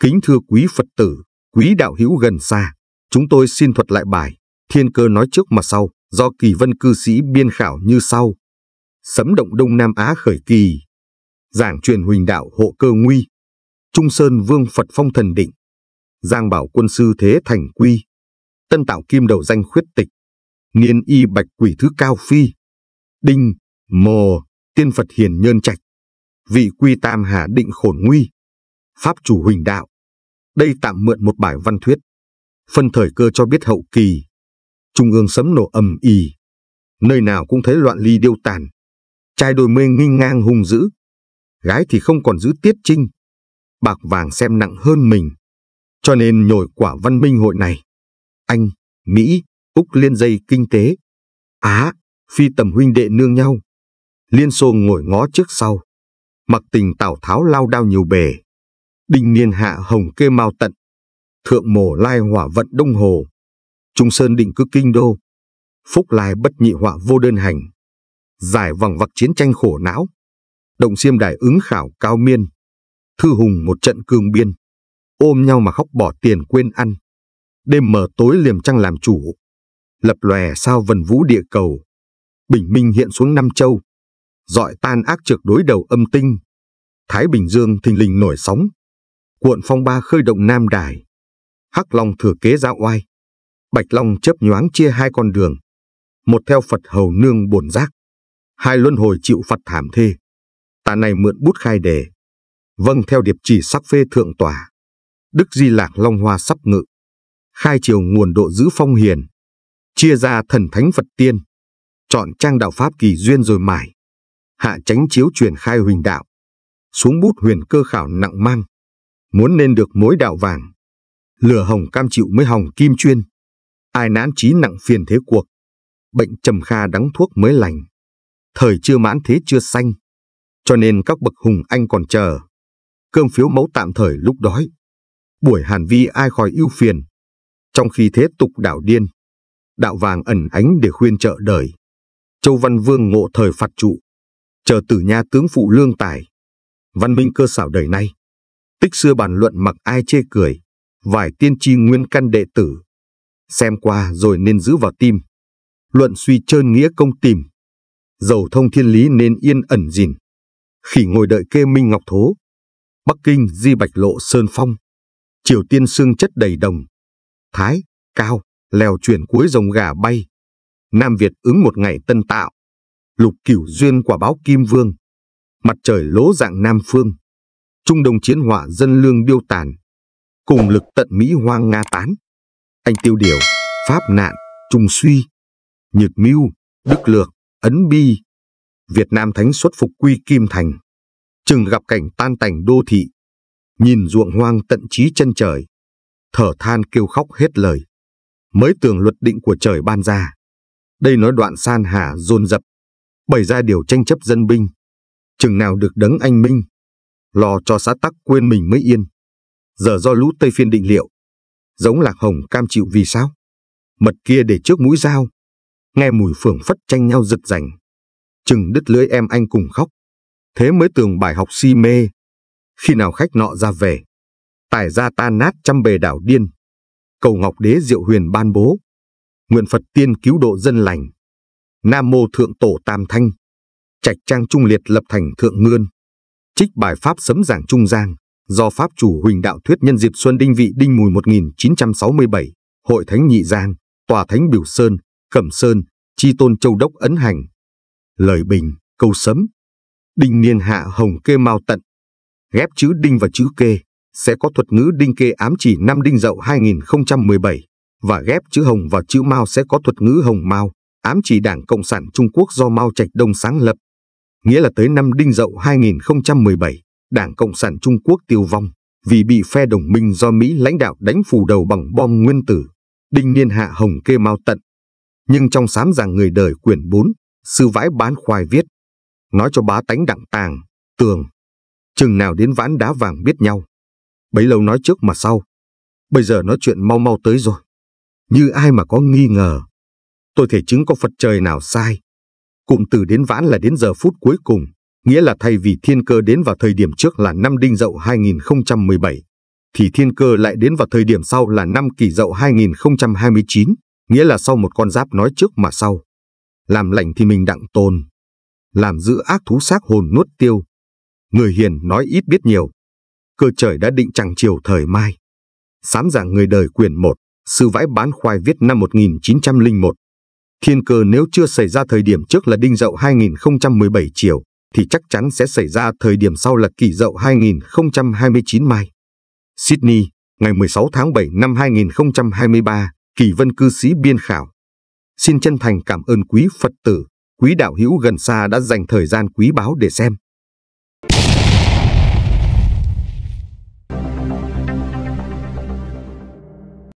Kính thưa quý Phật tử, quý đạo hữu gần xa, chúng tôi xin thuật lại bài Thiên cơ nói trước mà sau do kỳ vân cư sĩ biên khảo như sau. Sấm động Đông Nam Á khởi kỳ, giảng truyền huỳnh đạo hộ cơ nguy, Trung Sơn Vương Phật Phong Thần Định, Giang Bảo Quân Sư Thế Thành Quy, Tân Tạo Kim Đầu Danh Khuyết Tịch, Niên y bạch quỷ thứ cao phi, đinh, mồ, tiên Phật hiền nhơn trạch, vị quy tam hà định khổn nguy, pháp chủ huỳnh đạo. Đây tạm mượn một bài văn thuyết, phân thời cơ cho biết hậu kỳ. Trung ương sấm nổ ầm ì, nơi nào cũng thấy loạn ly điêu tàn. Trai đôi mươi nghinh ngang hung dữ, gái thì không còn giữ tiết trinh. Bạc vàng xem nặng hơn mình, cho nên nhồi quả văn minh hội này. Anh, Mỹ, Úc liên dây kinh tế. Á, phi tầm huynh đệ nương nhau. Liên xô ngồi ngó trước sau. Mặc tình Tào Tháo lao đao nhiều bề. Đình niên hạ hồng kê mau tận. Thượng mổ lai hỏa vận đông hồ. Trung sơn định cứ kinh đô. Phúc lai bất nhị họa vô đơn hành. Giải vòng vặc chiến tranh khổ não. Động xiêm đài ứng khảo cao miên. Thư hùng một trận cương biên. Ôm nhau mà khóc bỏ tiền quên ăn. Đêm mờ tối liềm trăng làm chủ lập lòe sao vần vũ địa cầu. Bình minh hiện xuống Nam Châu, dọi tan ác trực đối đầu âm tinh. Thái Bình Dương thình lình nổi sóng, cuộn phong ba khơi động Nam Đài. Hắc Long thừa kế ra oai, Bạch Long chớp nhoáng chia hai con đường. Một theo Phật Hầu Nương bổn giác, hai luân hồi chịu Phật thảm thê. ta này mượn bút khai đề. Vâng theo điệp chỉ sắc phê thượng tòa. Đức Di Lạc Long Hoa sắp ngự. Khai chiều nguồn độ giữ phong hiền chia ra thần thánh Phật tiên, chọn trang đạo Pháp kỳ duyên rồi mải, hạ tránh chiếu truyền khai huỳnh đạo, xuống bút huyền cơ khảo nặng mang, muốn nên được mối đạo vàng, lửa hồng cam chịu mới hồng kim chuyên, ai nán trí nặng phiền thế cuộc, bệnh trầm kha đắng thuốc mới lành, thời chưa mãn thế chưa xanh, cho nên các bậc hùng anh còn chờ, cơm phiếu mẫu tạm thời lúc đói, buổi hàn vi ai khỏi ưu phiền, trong khi thế tục đảo điên, đạo vàng ẩn ánh để khuyên trợ đời. Châu Văn Vương ngộ thời phạt trụ, chờ tử nha tướng phụ lương tài. Văn minh cơ xảo đời nay, tích xưa bàn luận mặc ai chê cười, vài tiên tri nguyên căn đệ tử. Xem qua rồi nên giữ vào tim, luận suy trơn nghĩa công tìm. Dầu thông thiên lý nên yên ẩn gìn, khỉ ngồi đợi kê minh ngọc thố. Bắc Kinh di bạch lộ sơn phong, triều tiên xương chất đầy đồng, thái, cao, lèo chuyển cuối rồng gà bay. Nam Việt ứng một ngày tân tạo, lục cửu duyên quả báo kim vương, mặt trời lố dạng Nam Phương, Trung Đông chiến hỏa dân lương điêu tàn, cùng lực tận Mỹ hoang Nga tán. Anh tiêu điều, pháp nạn, trung suy, nhược mưu, đức lược, ấn bi. Việt Nam thánh xuất phục quy kim thành, chừng gặp cảnh tan tành đô thị, nhìn ruộng hoang tận trí chân trời, thở than kêu khóc hết lời mới tường luật định của trời ban ra. Đây nói đoạn san hà dồn dập, bày ra điều tranh chấp dân binh. Chừng nào được đấng anh minh, lo cho xã tắc quên mình mới yên. Giờ do lũ Tây Phiên định liệu, giống lạc hồng cam chịu vì sao? Mật kia để trước mũi dao, nghe mùi phường phất tranh nhau giật rành. Chừng đứt lưỡi em anh cùng khóc, thế mới tường bài học si mê. Khi nào khách nọ ra về, tài ra ta nát trăm bề đảo điên cầu Ngọc Đế Diệu Huyền ban bố. Nguyện Phật tiên cứu độ dân lành. Nam mô Thượng Tổ Tam Thanh. Trạch Trang Trung Liệt lập thành Thượng Ngươn. Trích bài Pháp sấm giảng Trung Giang. Do Pháp chủ Huỳnh Đạo Thuyết nhân dịp Xuân Đinh Vị Đinh Mùi 1967, Hội Thánh Nhị Giang, Tòa Thánh Biểu Sơn, Cẩm Sơn, Chi Tôn Châu Đốc Ấn Hành. Lời bình, câu sấm. Đinh niên hạ hồng kê mau tận. Ghép chữ đinh và chữ kê sẽ có thuật ngữ đinh kê ám chỉ năm đinh dậu 2017 và ghép chữ hồng và chữ mao sẽ có thuật ngữ hồng mao ám chỉ Đảng Cộng sản Trung Quốc do Mao Trạch Đông sáng lập. Nghĩa là tới năm Đinh Dậu 2017, Đảng Cộng sản Trung Quốc tiêu vong vì bị phe đồng minh do Mỹ lãnh đạo đánh phủ đầu bằng bom nguyên tử, Đinh Niên Hạ Hồng kê Mao tận. Nhưng trong sám giảng người đời quyển 4, sư vãi bán khoai viết, nói cho bá tánh đặng tàng, tường, chừng nào đến ván đá vàng biết nhau, Bấy lâu nói trước mà sau. Bây giờ nói chuyện mau mau tới rồi. Như ai mà có nghi ngờ. Tôi thể chứng có Phật trời nào sai. Cụm từ đến vãn là đến giờ phút cuối cùng. Nghĩa là thay vì thiên cơ đến vào thời điểm trước là năm đinh dậu 2017, thì thiên cơ lại đến vào thời điểm sau là năm kỷ dậu 2029, nghĩa là sau một con giáp nói trước mà sau. Làm lành thì mình đặng tồn, làm giữ ác thú xác hồn nuốt tiêu. Người hiền nói ít biết nhiều, cơ trời đã định chẳng chiều thời mai. Sám giảng người đời quyển một, sư vãi bán khoai viết năm 1901. Thiên cơ nếu chưa xảy ra thời điểm trước là đinh dậu 2017 chiều, thì chắc chắn sẽ xảy ra thời điểm sau là kỷ dậu 2029 mai. Sydney, ngày 16 tháng 7 năm 2023, kỳ vân cư sĩ biên khảo. Xin chân thành cảm ơn quý Phật tử, quý đạo hữu gần xa đã dành thời gian quý báu để xem.